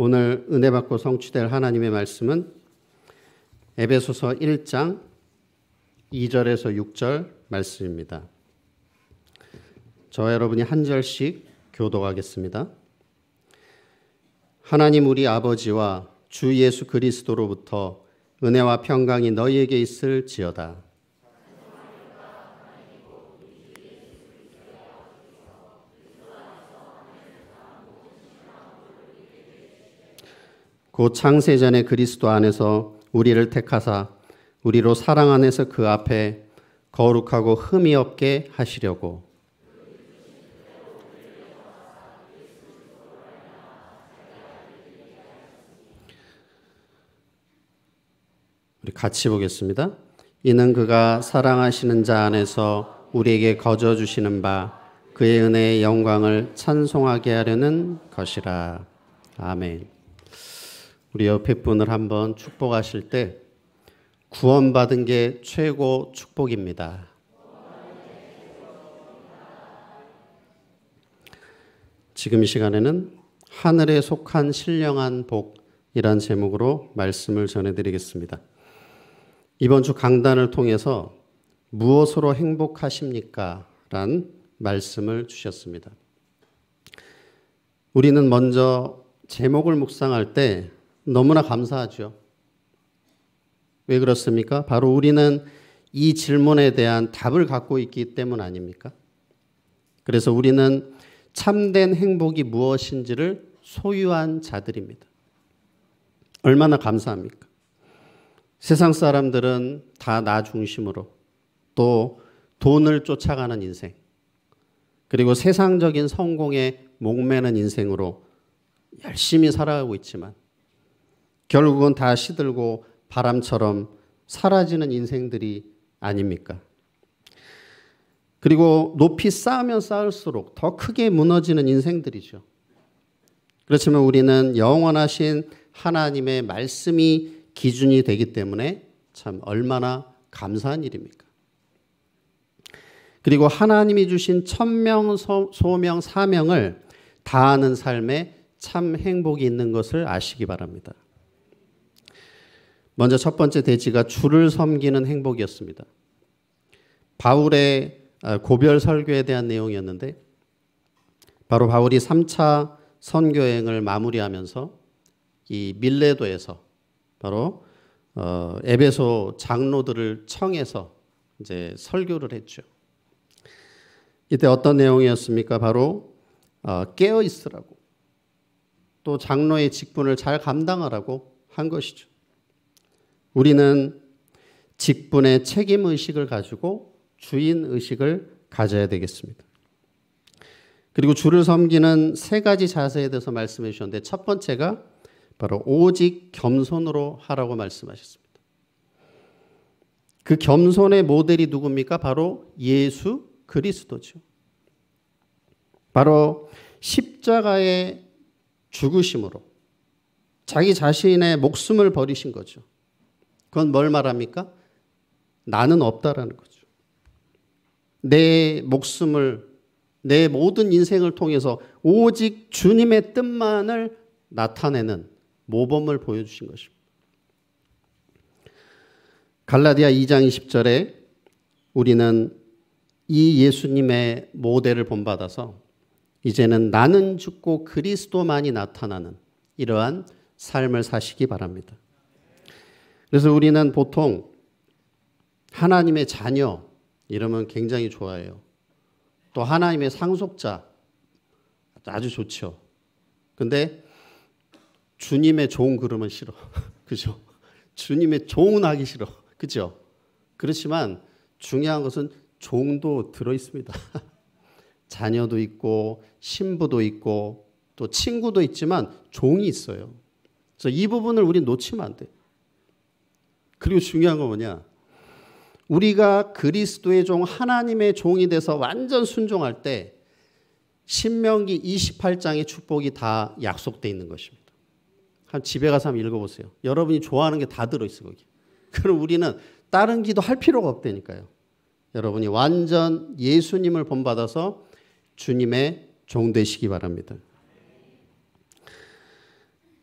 오늘 은혜 받고 성취될 하나님의 말씀은 에베소서 1장 2절에서 6절 말씀입니다. 저 여러분이 한 절씩 교독하겠습니다. 하나님 우리 아버지와 주 예수 그리스도로부터 은혜와 평강이 너희에게 있을지어다. 곧 그 창세전에 그리스도 안에서 우리를 택하사 우리로 사랑 안에서 그 앞에 거룩하고 흠이 없게 하시려고 우리 같이 보겠습니다. 이는 그가 사랑하시는 자 안에서 우리에게 거저 주시는 바 그의 은혜의 영광을 찬송하게 하려는 것이라. 아멘. 우리 옆에 분을 한번 축복하실 때 구원받은 게 최고 축복입니다. 지금 시간에는 하늘에 속한 신령한 복이란 제목으로 말씀을 전해드리겠습니다. 이번 주 강단을 통해서 무엇으로 행복하십니까? 란 말씀을 주셨습니다. 우리는 먼저 제목을 묵상할 때 너무나 감사하죠. 왜 그렇습니까? 바로 우리는 이 질문에 대한 답을 갖고 있기 때문 아닙니까? 그래서 우리는 참된 행복이 무엇인지를 소유한 자들입니다. 얼마나 감사합니까? 세상 사람들은 다 나 중심으로 또 돈을 쫓아가는 인생 그리고 세상적인 성공에 목매는 인생으로 열심히 살아가고 있지만 결국은 다 시들고 바람처럼 사라지는 인생들이 아닙니까? 그리고 높이 쌓으면 쌓을수록 더 크게 무너지는 인생들이죠. 그렇지만 우리는 영원하신 하나님의 말씀이 기준이 되기 때문에 참 얼마나 감사한 일입니까? 그리고 하나님이 주신 천명, 소명, 사명을 다하는 삶에 참 행복이 있는 것을 아시기 바랍니다. 먼저 첫 번째 대지가 주를 섬기는 행복이었습니다. 바울의 아, 고별 설교에 대한 내용이었는데 바로 바울이 3차 선교행을 마무리하면서 이 밀레도에서 바로 어, 에베소 장로들을 청해서 이제 설교를 했죠. 이때 어떤 내용이었습니까? 바로 어, 깨어 있으라고 또 장로의 직분을 잘 감당하라고 한 것이죠. 우리는 직분의 책임 의식을 가지고 주인 의식을 가져야 되겠습니다. 그리고 주를 섬기는 세 가지 자세에 대해서 말씀해 주셨는데 첫 번째가 바로 오직 겸손으로 하라고 말씀하셨습니다. 그 겸손의 모델이 누굽니까? 바로 예수 그리스도죠. 바로 십자가의 죽으심으로 자기 자신의 목숨을 버리신 거죠. 그건 뭘 말합니까? 나는 없다라는 거죠. 내 목숨을 내 모든 인생을 통해서 오직 주님의 뜻만을 나타내는 모범을 보여주신 것입니다. 갈라디아 2장 20절에 우리는 이 예수님의 모델을 본받아서 이제는 나는 죽고 그리스도만이 나타나는 이러한 삶을 사시기 바랍니다. 그래서 우리는 보통 하나님의 자녀 이러면 굉장히 좋아해요. 또 하나님의 상속자 아주 좋죠. 근데 주님의 종 그러면 싫어. 그죠? 주님의 종은 하기 싫어. 그죠? 그렇지만 중요한 것은 종도 들어 있습니다. 자녀도 있고 신부도 있고 또 친구도 있지만 종이 있어요. 그래서 이 부분을 우리 놓치면 안 돼. 그리고 중요한 건 뭐냐? 우리가 그리스도의 종 하나님의 종이 돼서 완전 순종할 때 신명기 28장의 축복이 다약속되어 있는 것입니다. 한 집에 가서 한번 읽어보세요. 여러분이 좋아하는 게 다 들어있어 거기. 그럼 우리는 다른 기도 할 필요가 없다니까요. 여러분이 완전 예수님을 본받아서 주님의 종 되시기 바랍니다.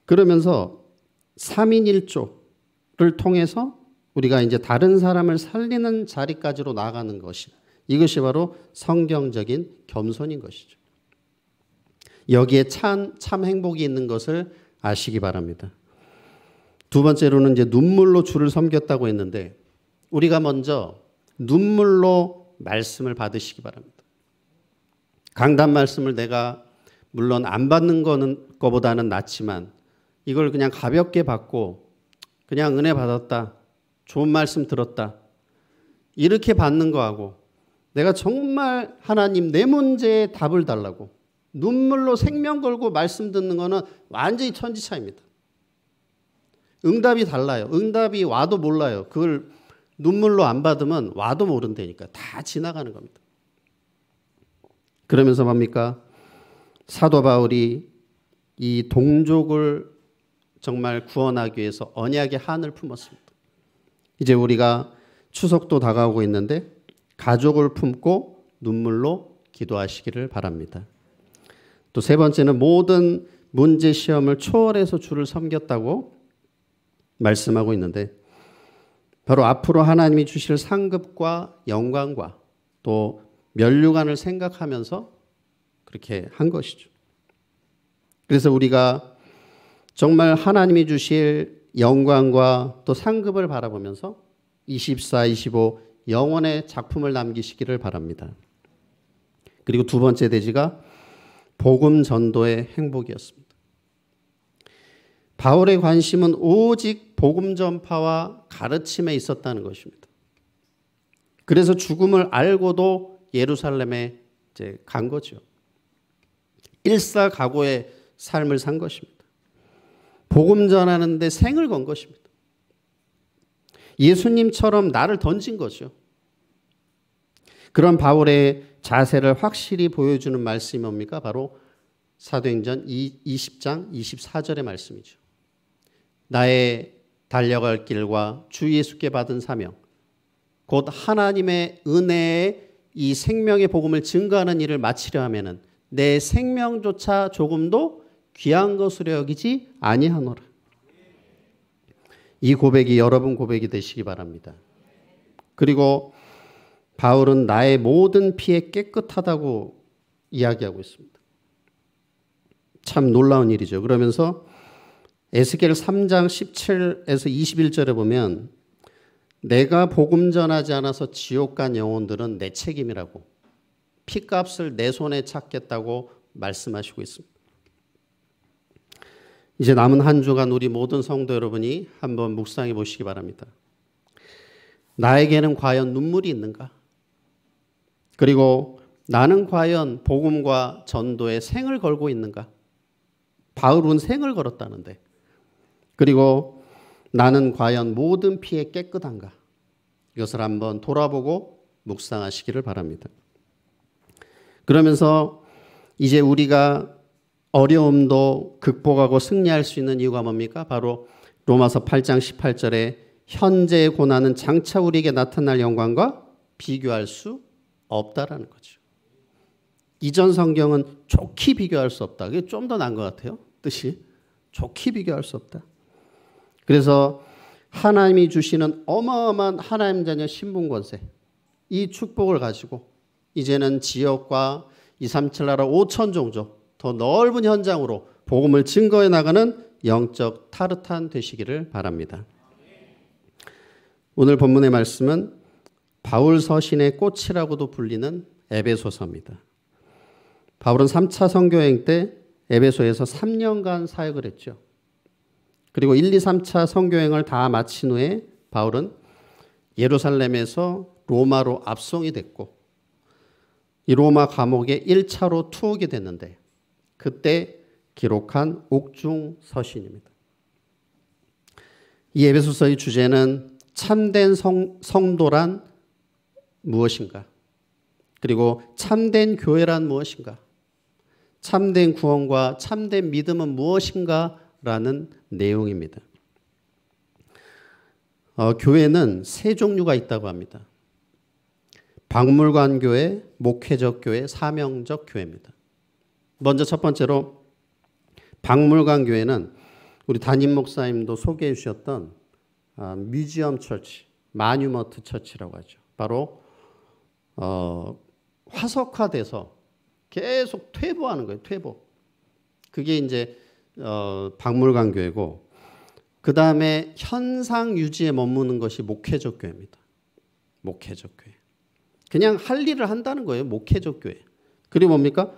그러면서 3인 1조 를 통해서 우리가 이제 다른 사람을 살리는 자리까지로 나가는 것이 이것이 바로 성경적인 겸손인 것이죠. 여기에 참, 참 행복이 있는 것을 아시기 바랍니다. 두 번째로는 이제 눈물로 주를 섬겼다고 했는데 우리가 먼저 눈물로 말씀을 받으시기 바랍니다. 강단 말씀을 내가 물론 안 받는 거는 거보다는 낫지만 이걸 그냥 가볍게 받고 그냥 은혜 받았다. 좋은 말씀 들었다. 이렇게 받는 거하고 내가 정말 하나님 내 문제에 답을 달라고 눈물로 생명 걸고 말씀 듣는 거는 완전히 천지 차입니다. 응답이 달라요. 응답이 와도 몰라요. 그걸 눈물로 안 받으면 와도 모른다니까. 다 지나가는 겁니다. 그러면서 뭡니까? 사도 바울이 이 동족을 정말 구원하기 위해서 언약의 한을 품었습니다. 이제 우리가 추석도 다가오고 있는데 가족을 품고 눈물로 기도하시기를 바랍니다. 또 세 번째는 모든 문제 시험을 초월해서 주를 섬겼다고 말씀하고 있는데 바로 앞으로 하나님이 주실 상급과 영광과 또 면류관을 생각하면서 그렇게 한 것이죠. 그래서 우리가 정말 하나님이 주실 영광과 또 상급을 바라보면서 24, 25 영원의 작품을 남기시기를 바랍니다. 그리고 두 번째 대지가 복음 전도의 행복이었습니다. 바울의 관심은 오직 복음 전파와 가르침에 있었다는 것입니다. 그래서 죽음을 알고도 예루살렘에 이제 간 거죠. 일사각오의 삶을 산 것입니다. 복음 전하는데 생을 건 것입니다. 예수님처럼 나를 던진 거죠. 그런 바울의 자세를 확실히 보여주는 말씀이 뭡니까? 바로 사도행전 20장 24절의 말씀이죠. 나의 달려갈 길과 주 예수께 받은 사명, 곧 하나님의 은혜에 이 생명의 복음을 증거하는 일을 마치려 하면은 내 생명조차 조금도 귀한 것으로 여기지 아니하노라. 이 고백이 여러분 고백이 되시기 바랍니다. 그리고 바울은 나의 모든 피에 깨끗하다고 이야기하고 있습니다. 참 놀라운 일이죠. 그러면서 에스겔 3장 17에서 21절에 보면 내가 복음 전하지 않아서 지옥 간 영혼들은 내 책임이라고 피값을 내 손에 찾겠다고 말씀하시고 있습니다. 이제 남은 한 주간 우리 모든 성도 여러분이 한번 묵상해 보시기 바랍니다. 나에게는 과연 눈물이 있는가? 그리고 나는 과연 복음과 전도에 생을 걸고 있는가? 바울은 생을 걸었다는데. 그리고 나는 과연 모든 피에 깨끗한가? 이것을 한번 돌아보고 묵상하시기를 바랍니다. 그러면서 이제 우리가 어려움도 극복하고 승리할 수 있는 이유가 뭡니까? 바로 로마서 8장 18절에 현재의 고난은 장차 우리에게 나타날 영광과 비교할 수 없다라는 거죠. 이전 성경은 좋게 비교할 수 없다. 그게 좀더 나은 것 같아요. 뜻이. 좋게 비교할 수 없다. 그래서 하나님이 주시는 어마어마한 하나님 자녀 신분 권세. 이 축복을 가지고 이제는 지역과 237나라 5천 종족 더 넓은 현장으로 복음을 증거해 나가는 영적 타르탄 되시기를 바랍니다. 오늘 본문의 말씀은 바울 서신의 꽃이라고도 불리는 에베소서입니다. 바울은 3차 선교행때 에베소에서 3년간 사역을 했죠. 그리고 1, 2, 3차 선교행을 다 마친 후에 바울은 예루살렘에서 로마로 압송이 됐고 이 로마 감옥에 1차로 투옥이 됐는데 그때 기록한 옥중 서신입니다. 이 에베소서의 주제는 참된 성, 성도란 무엇인가? 그리고 참된 교회란 무엇인가? 참된 구원과 참된 믿음은 무엇인가? 라는 내용입니다. 어, 교회는 세 종류가 있다고 합니다. 박물관 교회, 목회적 교회, 사명적 교회입니다. 먼저 첫 번째로 박물관 교회는 우리 담임 목사님도 소개해 주셨던 아, 뮤지엄 처치, 마뉴먼트 처치라고 하죠. 바로 어, 화석화돼서 계속 퇴보하는 거예요. 퇴보. 그게 이제 어, 박물관 교회고 그 다음에 현상 유지에 머무는 것이 목회적 교회입니다. 목회적 교회. 그냥 할 일을 한다는 거예요. 목회적 교회. 그게 뭡니까?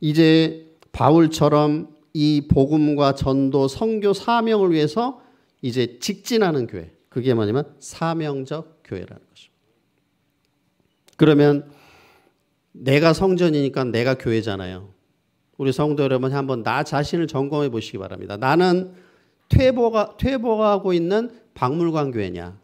이제 바울처럼 이 복음과 전도, 성교 사명을 위해서 이제 직진하는 교회. 그게 뭐냐면 사명적 교회라는 것입니다. 그러면 내가 성전이니까 내가 교회잖아요. 우리 성도 여러분 한번 나 자신을 점검해 보시기 바랍니다. 나는 퇴보가 퇴보하고 있는 박물관 교회냐?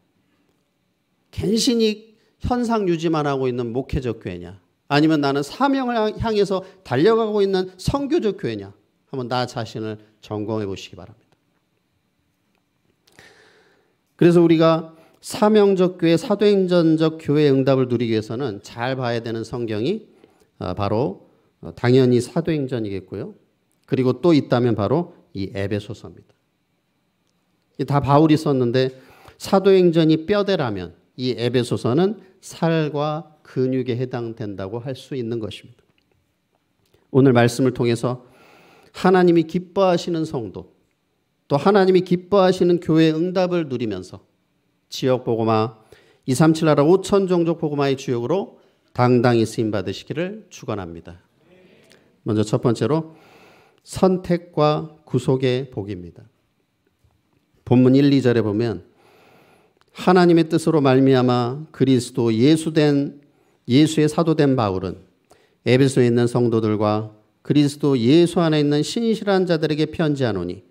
갱신이 현상 유지만 하고 있는 목회적 교회냐? 아니면 나는 사명을 향해서 달려가고 있는 성교적 교회냐? 한번 나 자신을 점검해 보시기 바랍니다. 그래서 우리가 사명적 교회, 사도행전적 교회 응답을 누리기 위해서는 잘 봐야 되는 성경이 어, 바로 어, 당연히 사도행전이겠고요. 그리고 또 있다면 바로 이 에베소서입니다. 다 바울이 썼는데 사도행전이 뼈대라면 이 에베소서는 살과 근육에 해당된다고 할 수 있는 것입니다. 오늘 말씀을 통해서 하나님이 기뻐하시는 성도, 또 하나님이 기뻐하시는 교회의 응답을 누리면서 지역 보고마 237 나라 5천 종족 보고마의 주역으로 당당히 쓰임 받으시기를 축원합니다. 먼저 첫 번째로 선택과 구속의 복입니다. 본문 1, 2절에 보면 하나님의 뜻으로 말미암아 그리스도 예수된 예수의 사도된 바울은 에베소에 있는 성도들과 그리스도 예수 안에 있는 신실한 자들에게 편지하노니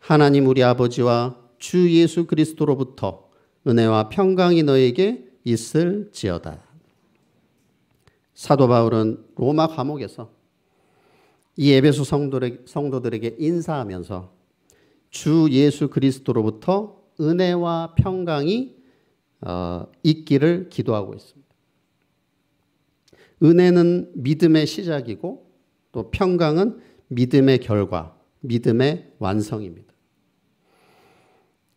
하나님 우리 아버지와 주 예수 그리스도로부터 은혜와 평강이 너에게 있을지어다. 사도 바울은 로마 감옥에서 이 에베소 성도들에게 인사하면서 주 예수 그리스도로부터 은혜와 평강이 어, 있기를 기도하고 있습니다. 은혜는 믿음의 시작이고 또 평강은 믿음의 결과, 믿음의 완성입니다.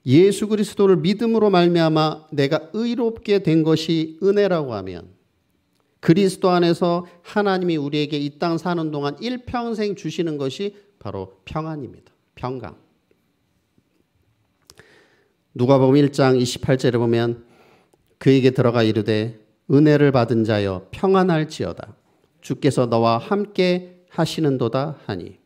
예수 그리스도를 믿음으로 말미암아 내가 의롭게 된 것이 은혜라고 하면 그리스도 안에서 하나님이 우리에게 이 땅 사는 동안 일평생 주시는 것이 바로 평안입니다. 평강. 누가복음 1장 28절에 보면 그에게 들어가 이르되 은혜를 받은 자여 평안할지어다. 주께서 너와 함께 하시는도다 하니.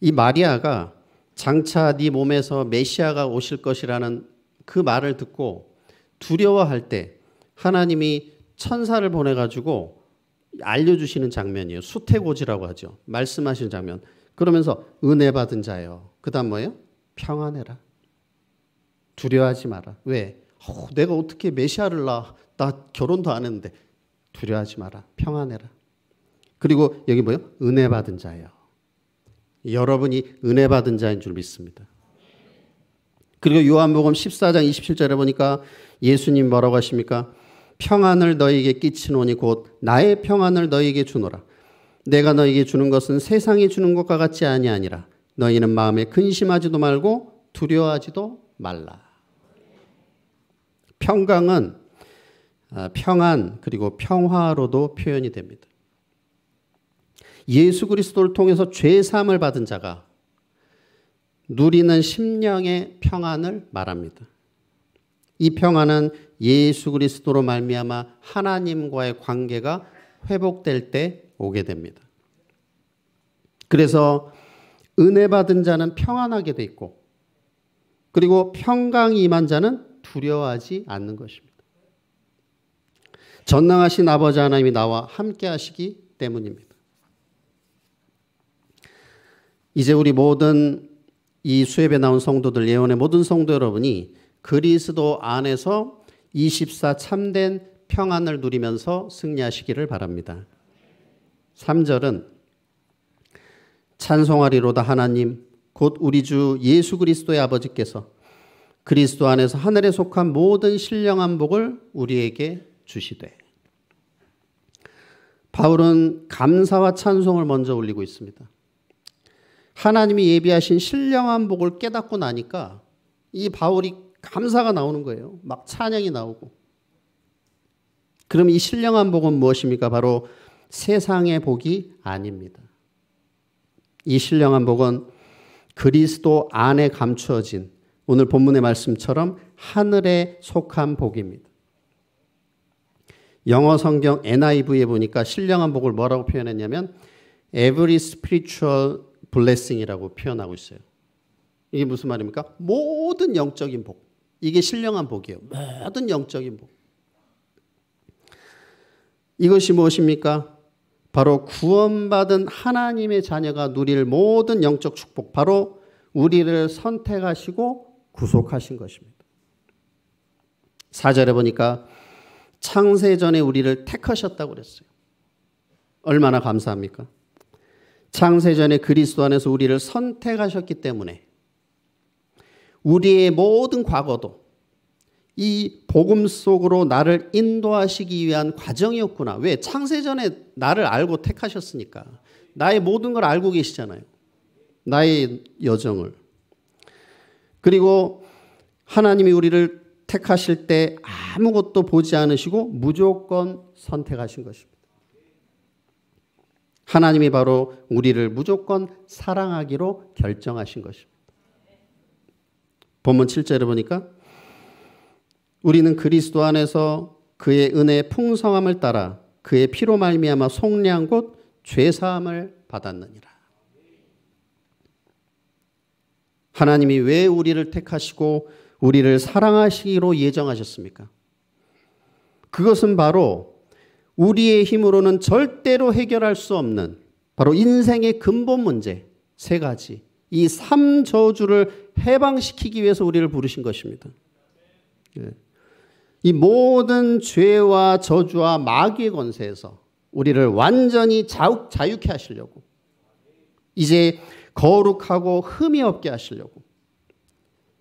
이 마리아가 장차 네 몸에서 메시아가 오실 것이라는 그 말을 듣고 두려워할 때 하나님이 천사를 보내 가지고 알려주시는 장면이에요. 수태고지라고 하죠. 말씀하신 장면. 그러면서 은혜 받은 자요. 그다음 뭐예요? 평안해라. 두려워하지 마라. 왜? 어, 내가 어떻게 메시아를 낳아? 나 결혼도 안 했는데 두려워하지 마라. 평안해라. 그리고 여기 뭐요? 은혜 받은 자예요. 여러분이 은혜 받은 자인 줄 믿습니다. 그리고 요한복음 14장 27절에 보니까 예수님 뭐라고 하십니까? 평안을 너희에게 끼치노니 곧 나의 평안을 너희에게 주노라. 내가 너희에게 주는 것은 세상이 주는 것과 같지 아니하니라. 너희는 마음에 근심하지도 말고 두려워하지도 말라. 평강은 아, 평안 그리고 평화로도 표현이 됩니다. 예수 그리스도를 통해서 죄 사함을 받은 자가 누리는 심령의 평안을 말합니다. 이 평안은 예수 그리스도로 말미암아 하나님과의 관계가 회복될 때 오게 됩니다. 그래서 은혜 받은 자는 평안하게 돼 있고 그리고 평강이 임한 자는 두려워하지 않는 것입니다. 전능하신 아버지 하나님이 나와 함께 하시기 때문입니다. 이제 우리 모든 이 수협에 나온 성도들 예언의 모든 성도 여러분이 그리스도 안에서 24 참된 평안을 누리면서 승리하시기를 바랍니다. 3절은 찬송하리로다 하나님 곧 우리 주 예수 그리스도의 아버지께서 그리스도 안에서 하늘에 속한 모든 신령한 복을 우리에게 주시되 바울은 감사와 찬송을 먼저 올리고 있습니다. 하나님이 예비하신 신령한 복을 깨닫고 나니까 이 바울이 감사가 나오는 거예요. 막 찬양이 나오고. 그럼 이 신령한 복은 무엇입니까? 바로 세상의 복이 아닙니다. 이 신령한 복은 그리스도 안에 감추어진 오늘 본문의 말씀처럼 하늘에 속한 복입니다. 영어 성경 NIV에 보니까 신령한 복을 뭐라고 표현했냐면 every spiritual blessing이라고 표현하고 있어요. 이게 무슨 말입니까? 모든 영적인 복. 이게 신령한 복이에요. 모든 영적인 복. 이것이 무엇입니까? 바로 구원받은 하나님의 자녀가 누릴 모든 영적 축복. 바로 우리를 선택하시고 구속하신 것입니다. 4절에 보니까 창세 전에 우리를 택하셨다고 그랬어요. 얼마나 감사합니까? 창세 전에 그리스도 안에서 우리를 선택하셨기 때문에 우리의 모든 과거도 이 복음 속으로 나를 인도하시기 위한 과정이었구나. 왜? 창세 전에 나를 알고 택하셨으니까. 나의 모든 걸 알고 계시잖아요. 나의 여정을. 그리고 하나님이 우리를 택하실 때 아무것도 보지 않으시고 무조건 선택하신 것입니다. 하나님이 바로 우리를 무조건 사랑하기로 결정하신 것입니다. 본문 7절을 보니까 우리는 그리스도 안에서 그의 은혜의 풍성함을 따라 그의 피로 말미암아 속량 곧 죄사함을 받았느니라. 하나님이 왜 우리를 택하시고 우리를 사랑하시기로 예정하셨습니까? 그것은 바로 우리의 힘으로는 절대로 해결할 수 없는 바로 인생의 근본 문제 세 가지 이 삼저주를 해방시키기 위해서 우리를 부르신 것입니다. 예. 이 모든 죄와 저주와 마귀의 권세에서 우리를 완전히 자욱, 자유케 하시려고 이제 거룩하고 흠이 없게 하시려고.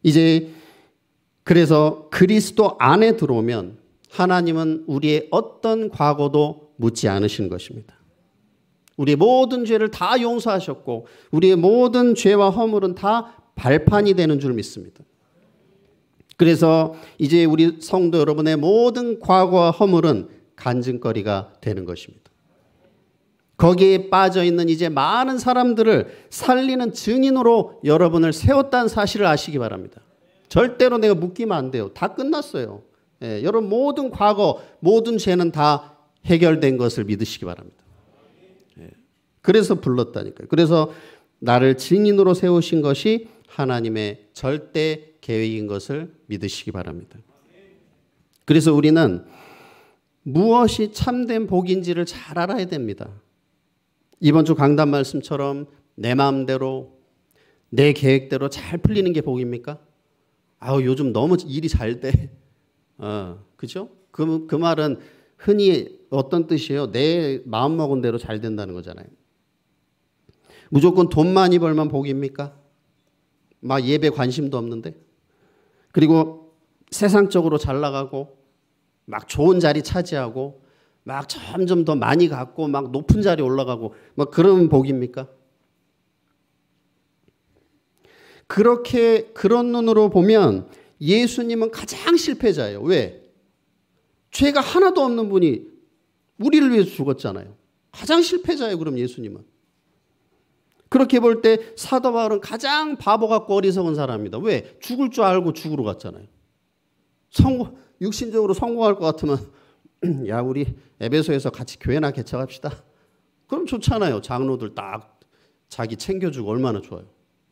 이제 그래서 그리스도 안에 들어오면 하나님은 우리의 어떤 과거도 묻지 않으신 것입니다. 우리의 모든 죄를 다 용서하셨고 우리의 모든 죄와 허물은 다 발판이 되는 줄 믿습니다. 그래서 이제 우리 성도 여러분의 모든 과거와 허물은 간증거리가 되는 것입니다. 거기에 빠져 있는 이제 많은 사람들을 살리는 증인으로 여러분을 세웠다는 사실을 아시기 바랍니다. 절대로 내가 묶이면 안 돼요. 다 끝났어요. 예, 여러분 모든 과거, 모든 죄는 다 해결된 것을 믿으시기 바랍니다. 예, 그래서 불렀다니까요. 그래서 나를 증인으로 세우신 것이 하나님의 절대 계획인 것을 믿으시기 바랍니다. 그래서 우리는 무엇이 참된 복인지를 잘 알아야 됩니다. 이번 주 강단 말씀처럼 내 마음대로 내 계획대로 잘 풀리는 게 복입니까? 아우 요즘 너무 일이 잘 돼. 어, 그죠? 그, 그 말은 흔히 어떤 뜻이에요? 내 마음 먹은 대로 잘 된다는 거잖아요. 무조건 돈 많이 벌면 복입니까? 막 예배 관심도 없는데. 그리고 세상적으로 잘 나가고 막 좋은 자리 차지하고 막 점점 더 많이 갖고 막 높은 자리 올라가고 막 그런 복입니까? 그렇게 그런 눈으로 보면 예수님은 가장 실패자예요. 왜? 죄가 하나도 없는 분이 우리를 위해서 죽었잖아요. 가장 실패자예요. 그럼 예수님은. 그렇게 볼 때 사도 바울은 가장 바보 같고 어리석은 사람입니다. 왜? 죽을 줄 알고 죽으러 갔잖아요. 성공, 육신적으로 성공할 것 같으면 야 우리 에베소에서 같이 교회나 개척합시다. 그럼 좋잖아요. 장로들 딱 자기 챙겨주고 얼마나 좋아요.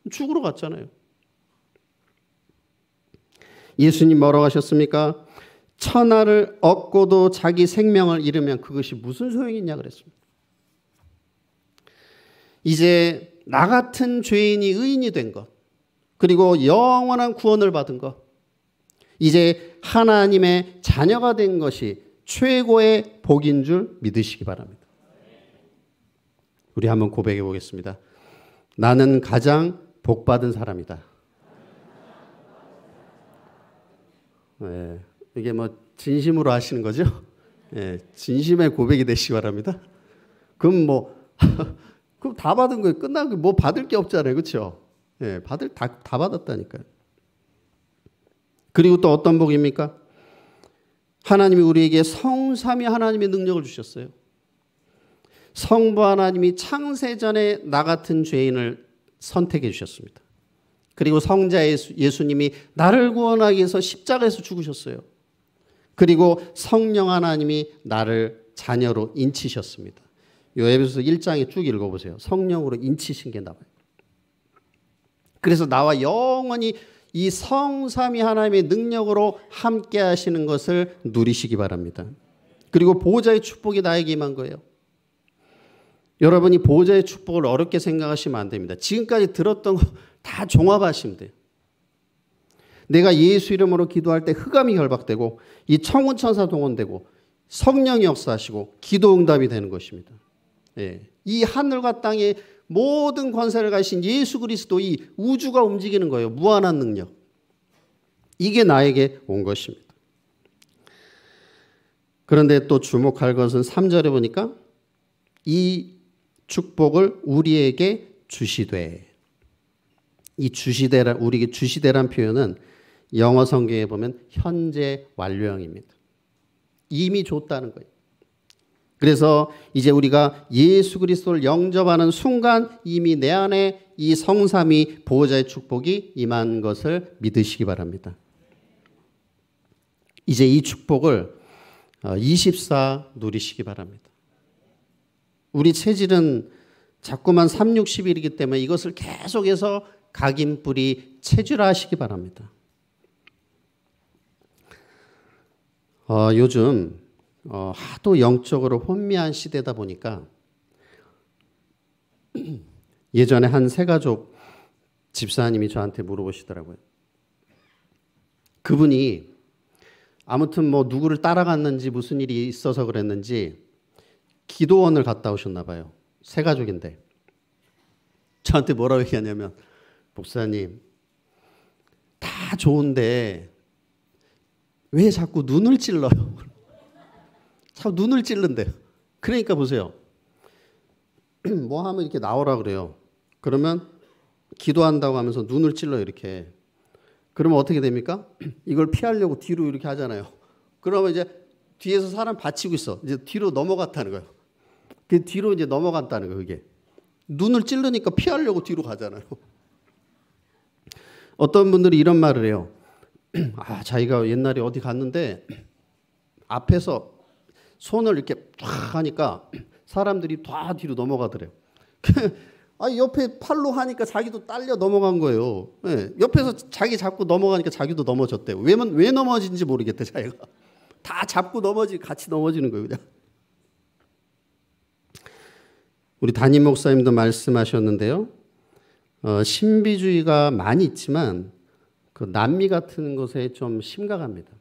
죽으러 갔잖아요. 예수님 뭐라 고 하셨습니까? 천하를 얻고도 자기 생명을 잃으면 그것이 무슨 소용이 있냐 그랬습니다. 이제 나 같은 죄인이 의인이 된 것, 그리고 영원한 구원을 받은 것, 이제 하나님의 자녀가 된 것이 최고의 복인 줄 믿으시기 바랍니다. 우리 한번 고백해 보겠습니다. 나는 가장 복받은 사람이다. 네, 이게 뭐 진심으로 하시는 거죠? 네, 진심의 고백이 되시기 바랍니다. 그럼 뭐 그럼 다 받은 거예요. 끝난 거뭐 받을 게 없잖아요, 그렇죠? 예, 받을 다, 다 받았다니까요. 그리고 또 어떤 복입니까? 하나님이 우리에게 성삼위 하나님의 능력을 주셨어요. 성부 하나님이 창세전에 나 같은 죄인을 선택해 주셨습니다. 그리고 성자 예수, 예수님이 나를 구원하기 위해서 십자가에서 죽으셨어요. 그리고 성령 하나님이 나를 자녀로 인치셨습니다. 요 에베소서 1장에 쭉 읽어보세요. 성령으로 인치신 게 나와요. 그래서 나와 영원히 이 성삼위 하나님의 능력으로 함께 하시는 것을 누리시기 바랍니다. 그리고 보호자의 축복이 나에게 임한 거예요. 여러분이 보호자의 축복을 어렵게 생각하시면 안 됩니다. 지금까지 들었던 거 다 종합하시면 돼요. 내가 예수 이름으로 기도할 때 흑암이 결박되고 이 청운 천사 동원되고 성령이 역사하시고 기도 응답이 되는 것입니다. 예. 이 하늘과 땅의 모든 권세를 가신 예수 그리스도 이 우주가 움직이는 거예요. 무한한 능력. 이게 나에게 온 것입니다. 그런데 또 주목할 것은 3절에 보니까 이 축복을 우리에게 주시되 이 주시되란 우리에게 주시되란 표현은 영어 성경에 보면 현재 완료형입니다. 이미 줬다는 거예요. 그래서 이제 우리가 예수 그리스도를 영접하는 순간 이미 내 안에 이성삼이 보호자의 축복이 임한 것을 믿으시기 바랍니다. 이제 이 축복을 24 어, 누리시기 바랍니다. 우리 체질은 자꾸만 360일이기 때문에 이것을 계속해서 각인뿌리 체질화하시기 바랍니다. 어, 요즘 어, 하도 영적으로 혼미한 시대다 보니까 예전에 한 세가족 집사님이 저한테 물어보시더라고요. 그분이 아무튼 뭐 누구를 따라갔는지 무슨 일이 있어서 그랬는지 기도원을 갔다 오셨나 봐요. 세가족인데 저한테 뭐라고 얘기하냐면 목사님 다 좋은데 왜 자꾸 눈을 찔러요? 참 눈을 찔른데. 그러니까 보세요. 뭐 하면 이렇게 나오라 그래요. 그러면 기도한다고 하면서 눈을 찔러 이렇게. 그러면 어떻게 됩니까? 이걸 피하려고 뒤로 이렇게 하잖아요. 그러면 이제 뒤에서 사람 받치고 있어. 이제 뒤로 넘어갔다는 거예요. 그 뒤로 이제 넘어갔다는 거예요, 그게. 눈을 찔르니까 피하려고 뒤로 가잖아요. 어떤 분들이 이런 말을 해요. 아, 자기가 옛날에 어디 갔는데 앞에서 손을 이렇게 탁 하니까 사람들이 다 뒤로 넘어가더래요. 아 옆에 팔로 하니까 자기도 딸려 넘어간 거예요. 네. 옆에서 자기 잡고 넘어가니까 자기도 넘어졌대 왜만 왜 넘어진지 모르겠대 자기가 다 잡고 넘어지 같이 넘어지는 거예요 그냥. 우리 담임 목사님도 말씀하셨는데요. 어, 신비주의가 많이 있지만 그 남미 같은 것에 좀 심각합니다.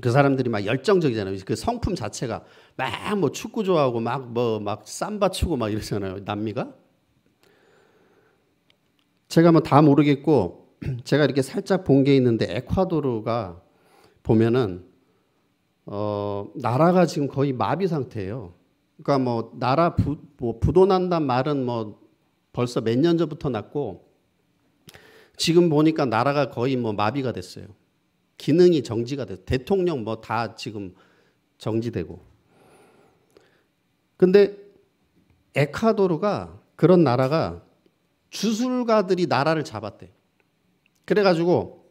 그 사람들이 막 열정적이잖아요. 그 성품 자체가 막 뭐 축구 좋아하고 막 뭐막 뭐, 삼바 추고 막 이러잖아요. 남미가. 제가 뭐 다 모르겠고 제가 이렇게 살짝 본 게 있는데 에콰도르가 보면은 어 나라가 지금 거의 마비 상태예요. 그러니까 뭐 나라 부, 뭐 부도난단 말은 뭐 벌써 몇 년 전부터 났고 지금 보니까 나라가 거의 뭐 마비가 됐어요. 기능이 정지가 돼 대통령 뭐 다 지금 정지되고. 근데 에콰도르가 그런 나라가 주술가들이 나라를 잡았대. 그래가지고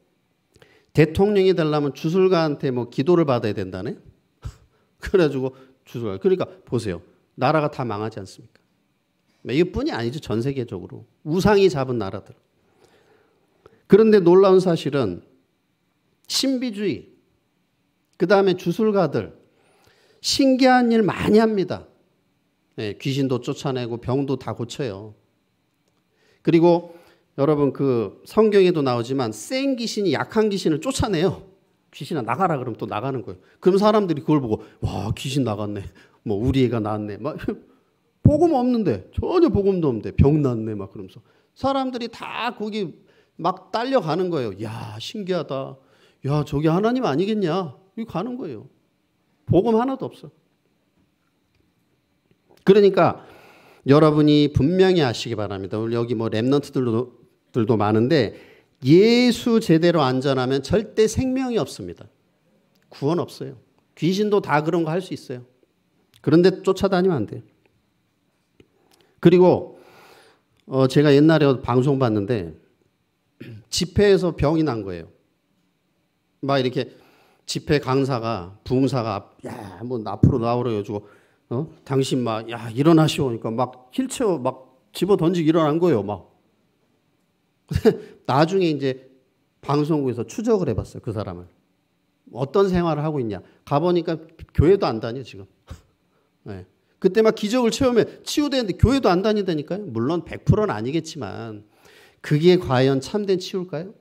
대통령이 되려면 주술가한테 뭐 기도를 받아야 된다네. 그래가지고 주술가. 그러니까 보세요. 나라가 다 망하지 않습니까? 뭐 이뿐이 아니죠. 전 세계적으로. 우상이 잡은 나라들. 그런데 놀라운 사실은 신비주의, 그 다음에 주술가들, 신기한 일 많이 합니다. 네, 귀신도 쫓아내고 병도 다 고쳐요. 그리고 여러분 그 성경에도 나오지만 센 귀신이 약한 귀신을 쫓아내요. 귀신아 나가라 그럼 또 나가는 거예요. 그럼 사람들이 그걸 보고 와 귀신 나갔네. 뭐 우리 애가 나왔네. 막 복음 없는데 전혀 복음도 없는데 병 났네 막 그러면서 사람들이 다 거기 막 딸려가는 거예요. 야 신기하다. 야, 저게 하나님 아니겠냐? 이거 가는 거예요. 복음 하나도 없어. 그러니까 여러분이 분명히 아시기 바랍니다. 오늘 여기 뭐 랩런트들도 들도 많은데 예수 제대로 안전하면 절대 생명이 없습니다. 구원 없어요. 귀신도 다 그런 거 할 수 있어요. 그런데 쫓아다니면 안 돼요. 그리고 어 제가 옛날에 방송 봤는데 집회에서 병이 난 거예요. 막 이렇게 집회 강사가 부흥사가 야뭐 앞으로 나오래요 주고 어 당신 막야 일어나시오 그러니까 막 힐체어 막 집어 던지기 일어난 거예요 막 나중에 이제 방송국에서 추적을 해봤어요 그 사람을 어떤 생활을 하고 있냐 가보니까 교회도 안 다녀 지금 네. 그때 막 기적을 체험해 치유되는데 교회도 안 다니다니까요 물론 100%는 아니겠지만 그게 과연 참된 치유일까요?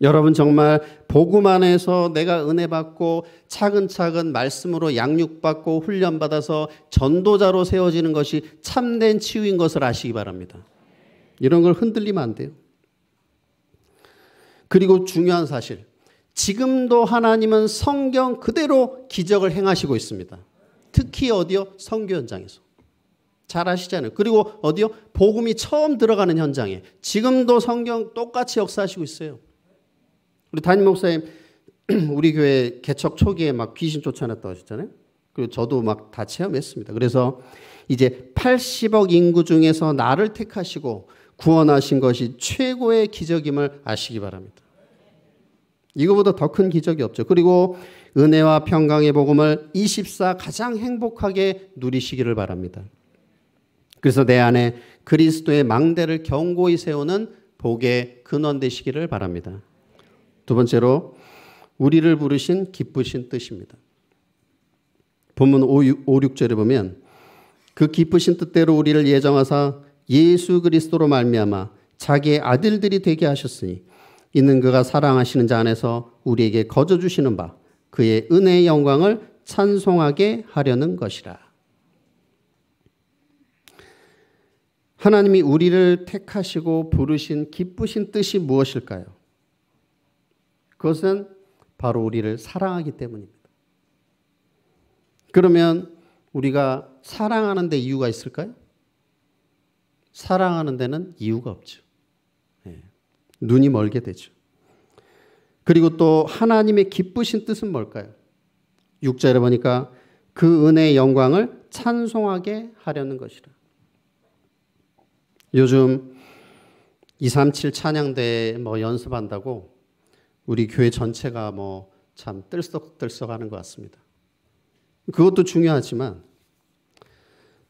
여러분 정말 복음 안에서 내가 은혜 받고 차근차근 말씀으로 양육받고 훈련받아서 전도자로 세워지는 것이 참된 치유인 것을 아시기 바랍니다. 이런 걸 흔들리면 안 돼요. 그리고 중요한 사실. 지금도 하나님은 성경 그대로 기적을 행하시고 있습니다. 특히 어디요? 성교 현장에서. 잘 아시잖아요. 그리고 어디요? 복음이 처음 들어가는 현장에. 지금도 성경 똑같이 역사하시고 있어요. 우리 담임 목사님 우리 교회 개척 초기에 막 귀신 쫓아냈다고 하셨잖아요. 그리고 저도 막 다 체험했습니다. 그래서 이제 80억 인구 중에서 나를 택하시고 구원하신 것이 최고의 기적임을 아시기 바랍니다. 이거보다 더 큰 기적이 없죠. 그리고 은혜와 평강의 복음을 24 가장 행복하게 누리시기를 바랍니다. 그래서 내 안에 그리스도의 망대를 견고히 세우는 복의 근원 되시기를 바랍니다. 두 번째로 우리를 부르신 기쁘신 뜻입니다. 본문 5, 6절에 보면 그 기쁘신 뜻대로 우리를 예정하사 예수 그리스도로 말미암아 자기의 아들들이 되게 하셨으니 있는 그가 사랑하시는 자 안에서 우리에게 거저 주시는 바 그의 은혜의 영광을 찬송하게 하려는 것이라. 하나님이 우리를 택하시고 부르신 기쁘신 뜻이 무엇일까요? 그것은 바로 우리를 사랑하기 때문입니다. 그러면 우리가 사랑하는 데 이유가 있을까요? 사랑하는 데는 이유가 없죠. 예. 눈이 멀게 되죠. 그리고 또 하나님의 기쁘신 뜻은 뭘까요? 6절에 보니까 그 은혜의 영광을 찬송하게 하려는 것이라. 요즘 237 찬양대 뭐 연습한다고 우리 교회 전체가 뭐 참 뜰썩뜰썩 하는 것 같습니다. 그것도 중요하지만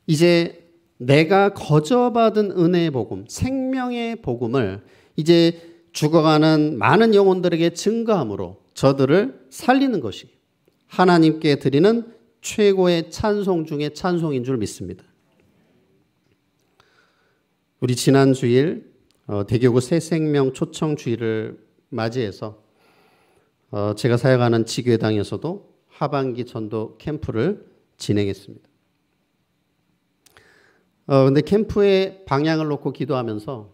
이제 내가 거저받은 은혜의 복음, 생명의 복음을 이제 죽어가는 많은 영혼들에게 증거함으로 저들을 살리는 것이 하나님께 드리는 최고의 찬송 중의 찬송인 줄 믿습니다. 우리 지난 주일 어, 대교구 새 생명 초청 주일을 맞이해서 어, 제가 사역하는 지교회당에서도 하반기 전도 캠프를 진행했습니다. 어, 근데 캠프의 방향을 놓고 기도하면서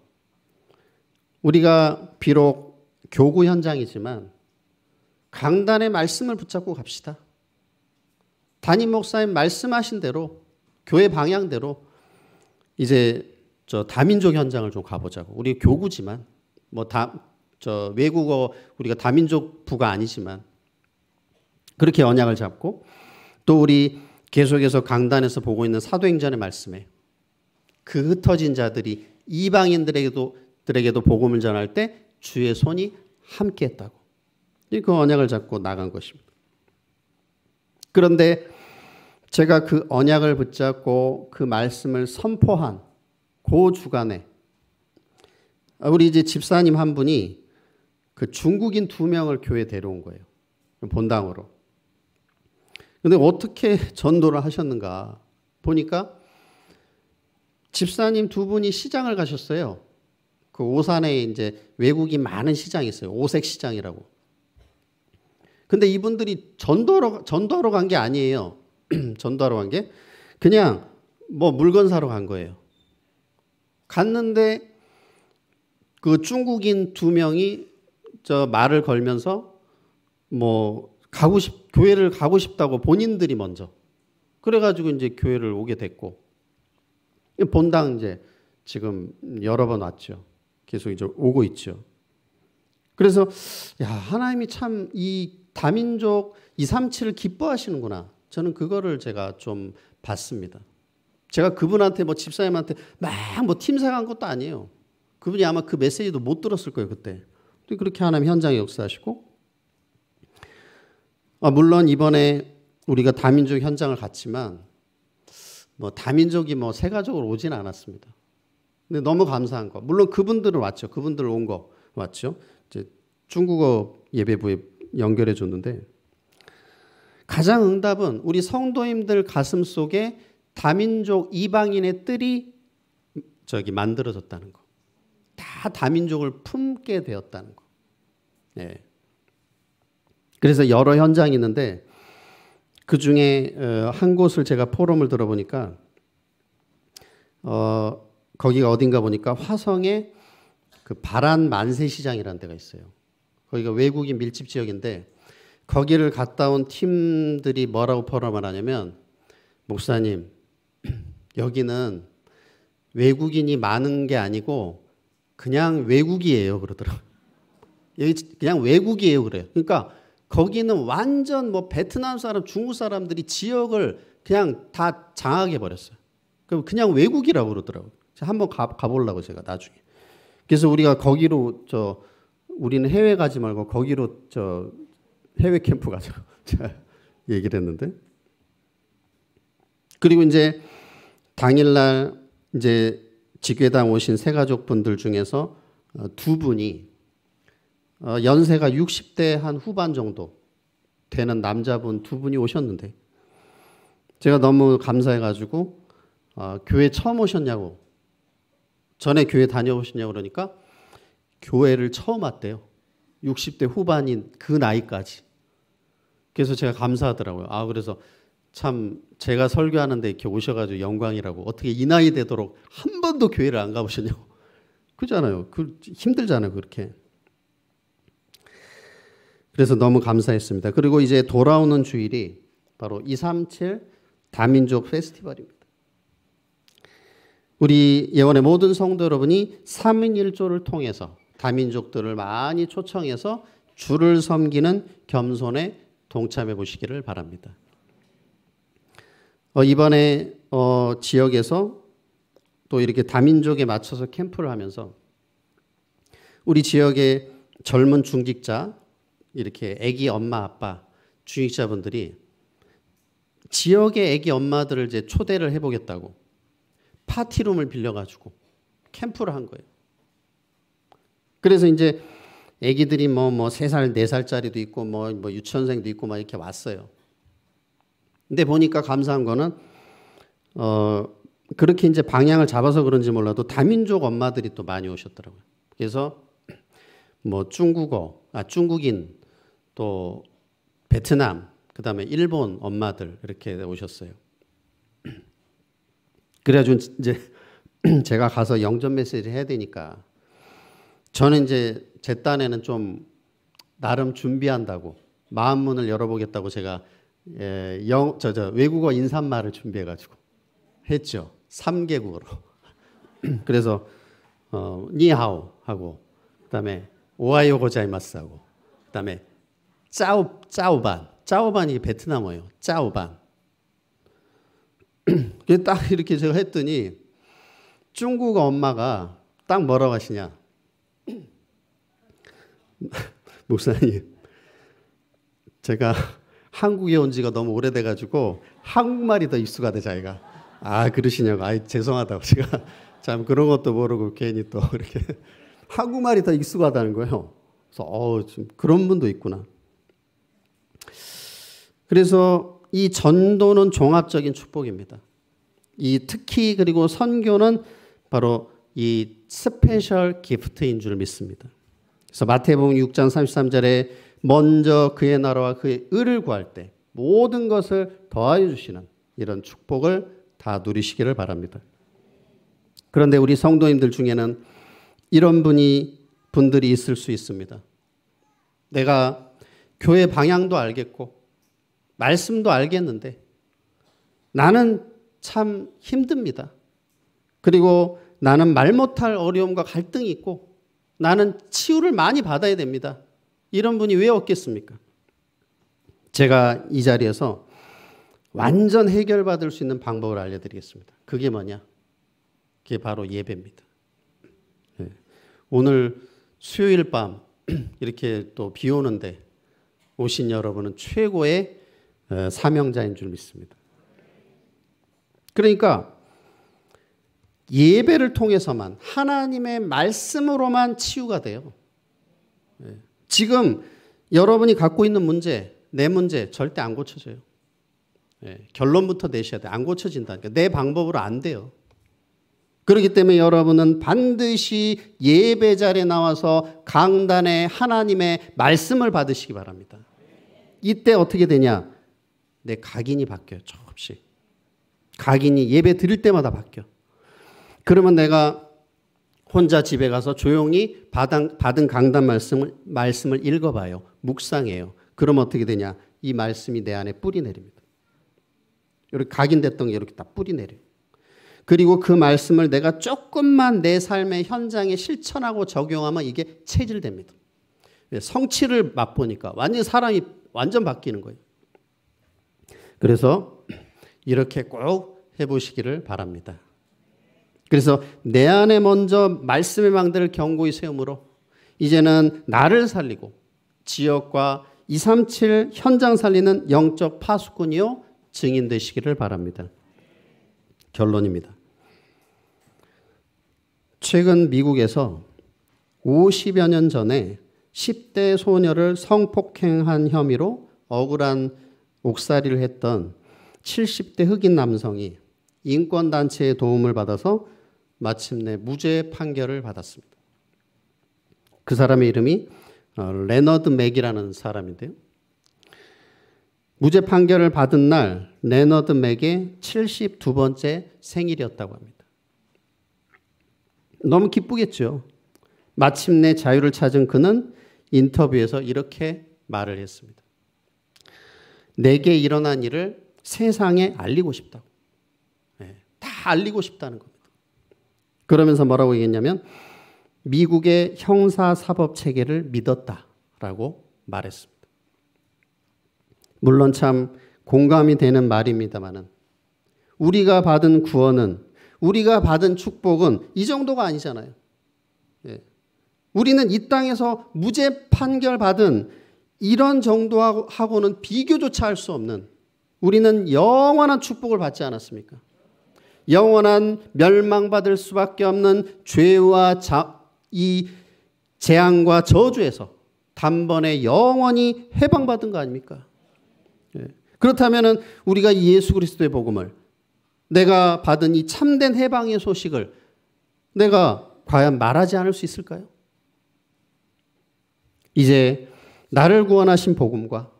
우리가 비록 교구 현장이지만 강단의 말씀을 붙잡고 갑시다. 담임 목사님 말씀하신 대로 교회 방향대로 이제 저 다민족 현장을 좀 가보자고. 우리 교구지만 뭐다 저 외국어 우리가 다민족 부가 아니지만 그렇게 언약을 잡고 또 우리 계속해서 강단에서 보고 있는 사도행전의 말씀에 그 흩어진 자들이 이방인들에게도 들에게도 복음을 전할 때 주의 손이 함께했다고 그 언약을 잡고 나간 것입니다. 그런데 제가 그 언약을 붙잡고 그 말씀을 선포한 그 주간에 우리 이제 집사님 한 분이 그 중국인 두 명을 교회 에 데려온 거예요. 본당으로. 근데 어떻게 전도를 하셨는가 보니까 집사님 두 분이 시장을 가셨어요. 그 오산에 이제 외국인 많은 시장이 있어요. 오색 시장이라고. 근데 이분들이 전도로 전도로 간 게 아니에요. 전도하러 간 게 그냥 뭐 물건 사러 간 거예요. 갔는데 그 중국인 두 명이 저 말을 걸면서 뭐 가고 싶 교회를 가고 싶다고 본인들이 먼저 그래가지고 이제 교회를 오게 됐고 본당 이제 지금 여러 번 왔죠. 계속 이제 오고 있죠. 그래서 야 하나님이 참 이 다민족 237을 기뻐하시는구나. 저는 그거를 제가 좀 봤습니다. 제가 그분한테 뭐 집사님한테 막 뭐팀 사간 것도 아니에요. 그분이 아마 그 메시지도 못 들었을 거예요 그때. 그렇게 하나님 현장에 역사하시고 아, 물론 이번에 우리가 다민족 현장을 갔지만 뭐 다민족이 뭐 세가족으로 오진 않았습니다. 근데 너무 감사한 거. 물론 그분들은 왔죠. 그분들 온거 왔죠. 이제 중국어 예배부에 연결해 줬는데 가장 응답은 우리 성도님들 가슴 속에 다민족 이방인의 뜰이 저기 만들어졌다는 거. 다민족을 품게 되었다는 거. 예. 그래서 여러 현장이 있는데 그 중에 어, 한 곳을 제가 포럼을 들어보니까 어, 거기가 어딘가 보니까 화성에 그 바란 만세 시장이라는 데가 있어요. 거기가 외국인 밀집 지역인데 거기를 갔다 온 팀들이 뭐라고 포럼을 하냐면 목사님 여기는 외국인이 많은 게 아니고 그냥 외국이에요 그러더라고요. 여기 그냥 외국이에요 그래요. 그러니까 거기는 완전 뭐 베트남 사람, 중국 사람들이 지역을 그냥 다 장악해 버렸어요. 그럼 그냥 외국이라고 그러더라고요. 한번 가, 가보려고 제가 나중에. 그래서 우리가 거기로 저 우리는 해외 가지 말고 거기로 저 해외 캠프 가자 제가 얘기를 했는데 그리고 이제 당일날 이제 직회당 오신 세 가족분들 중에서 어, 두 분이 어, 연세가 60대 한 후반 정도 되는 남자분 두 분이 오셨는데 제가 너무 감사해가지고 어, 교회 처음 오셨냐고 전에 교회 다녀오셨냐고 그러니까 교회를 처음 왔대요. 60대 후반인 그 나이까지. 그래서 제가 감사하더라고요. 아, 그래서 참 제가 설교하는데 이렇게 오셔가지고 영광이라고 어떻게 이 나이 되도록 한 번도 교회를 안 가보셨냐고 그잖아요. 그 힘들잖아요. 그렇게. 그래서 너무 감사했습니다. 그리고 이제 돌아오는 주일이 바로 237 다민족 페스티벌입니다. 우리 예원의 모든 성도 여러분이 3인 1조를 통해서 다민족들을 많이 초청해서 주를 섬기는 겸손에 동참해 보시기를 바랍니다. 어, 이번에 어, 지역에서 또 이렇게 다민족에 맞춰서 캠프를 하면서 우리 지역의 젊은 중직자 이렇게 아기 엄마 아빠 중직자분들이 지역의 아기 엄마들을 이제 초대를 해보겠다고 파티룸을 빌려가지고 캠프를 한 거예요. 그래서 이제 아기들이 뭐 뭐 세살 네살짜리도 있고 뭐뭐 뭐 유치원생도 있고 막 이렇게 왔어요. 근데 보니까 감사한 거는 어 그렇게 이제 방향을 잡아서 그런지 몰라도 다민족 엄마들이 또 많이 오셨더라고요. 그래서 뭐 중국어, 아 중국인 또 베트남, 그다음에 일본 엄마들 이렇게 오셨어요. 그래가지고 이제 제가 가서 영전 메시지를 해야 되니까 저는 이제 제 딴에는 좀 나름 준비한다고 마음 문을 열어보겠다고 제가 예, 영, 저, 저, 외국어 인사말을 준비해가지고 했죠. 3개국어로. 그래서, 어, 니하오 하고, 그 다음에, 오하이오 고자이마스 하고, 그 다음에, 짜오, 짜오반. 짜오반이 베트남어예요. 짜오반. 딱 이렇게 제가 했더니, 중국어 엄마가 딱 뭐라고 하시냐. 목사님, 제가 한국에 온 지가 너무 오래돼 가지고 한국말이 더 익숙하대 자기가. 아 그러시냐고. 아이 죄송하다고 제가 참 그런 것도 모르고 괜히 또 이렇게 한국말이 더 익숙하다는 거예요. 그래서 어, 좀 그런 분도 있구나. 그래서 이 전도는 종합적인 축복입니다. 이 특히 그리고 선교는 바로 이 스페셜 기프트인 줄 믿습니다. 그래서 마태복음 6장 33절에 먼저 그의 나라와 그의 의를 구할 때 모든 것을 더하여 주시는 이런 축복을 다 누리시기를 바랍니다. 그런데 우리 성도님들 중에는 이런 분이 분들이 있을 수 있습니다. 내가 교회 방향도 알겠고 말씀도 알겠는데 나는 참 힘듭니다. 그리고 나는 말 못할 어려움과 갈등이 있고 나는 치유를 많이 받아야 됩니다. 이런 분이 왜 없겠습니까? 제가 이 자리에서 완전 해결받을 수 있는 방법을 알려드리겠습니다. 그게 뭐냐? 그게 바로 예배입니다. 네. 오늘 수요일 밤 이렇게 또 비 오는데 오신 여러분은 최고의 어, 사명자인 줄 믿습니다. 그러니까 예배를 통해서만 하나님의 말씀으로만 치유가 돼요. 네. 지금 여러분이 갖고 있는 문제, 내 문제 절대 안 고쳐져요. 예, 결론부터 내셔야 돼. 안고쳐진다내 방법으로 안 돼요. 그렇기 때문에 여러분은 반드시 예배 자리에 나와서 강단에 하나님의 말씀을 받으시기 바랍니다. 이때 어떻게 되냐? 내 각인이 바뀌어요. 조금씩. 각인이 예배 드릴 때마다 바뀌어. 그러면 내가 혼자 집에 가서 조용히 받은, 받은 강단 말씀을, 말씀을 읽어봐요. 묵상해요. 그럼 어떻게 되냐? 이 말씀이 내 안에 뿌리 내립니다. 이렇게 각인됐던 게 이렇게 다 뿌리 내려요. 그리고 그 말씀을 내가 조금만 내 삶의 현장에 실천하고 적용하면 이게 체질됩니다. 성취를 맛보니까 완전 사람이 완전 바뀌는 거예요. 그래서 이렇게 꼭 해보시기를 바랍니다. 그래서 내 안에 먼저 말씀의 망대를 경고히 세움으로 이제는 나를 살리고 지역과 237 현장 살리는 영적 파수꾼이요 증인 되시기를 바랍니다. 결론입니다. 최근 미국에서 50여 년 전에 10대 소녀를 성폭행한 혐의로 억울한 옥살이를 했던 70대 흑인 남성이 인권단체의 도움을 받아서 마침내 무죄 판결을 받았습니다. 그 사람의 이름이 어, 레너드 맥이라는 사람인데요. 무죄 판결을 받은 날 레너드 맥의 72번째 생일이었다고 합니다. 너무 기쁘겠죠. 마침내 자유를 찾은 그는 인터뷰에서 이렇게 말을 했습니다. 내게 일어난 일을 세상에 알리고 싶다고. 네, 다 알리고 싶다는 것. 그러면서 뭐라고 얘기했냐면 미국의 형사사법 체계를 믿었다라고 말했습니다. 물론 참 공감이 되는 말입니다만은 우리가 받은 구원은 우리가 받은 축복은 이 정도가 아니잖아요. 예. 우리는 이 땅에서 무죄 판결 받은 이런 정도하고는 비교조차 할 수 없는 우리는 영원한 축복을 받지 않았습니까? 영원한 멸망받을 수밖에 없는 죄와 자, 이 재앙과 저주에서 단번에 영원히 해방받은 거 아닙니까? 예. 그렇다면 우리가 예수 그리스도의 복음을 내가 받은 이 참된 해방의 소식을 내가 과연 말하지 않을 수 있을까요? 이제 나를 구원하신 복음과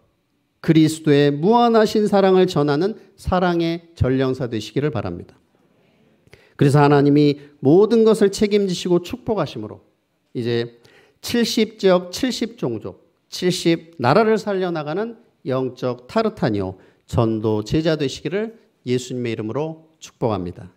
그리스도의 무한하신 사랑을 전하는 사랑의 전령사 되시기를 바랍니다. 그래서 하나님이 모든 것을 책임지시고 축복하심으로 이제 70지역 70종족 70 나라를 살려나가는 영적 타르타니오 전도 제자 되시기를 예수님의 이름으로 축복합니다.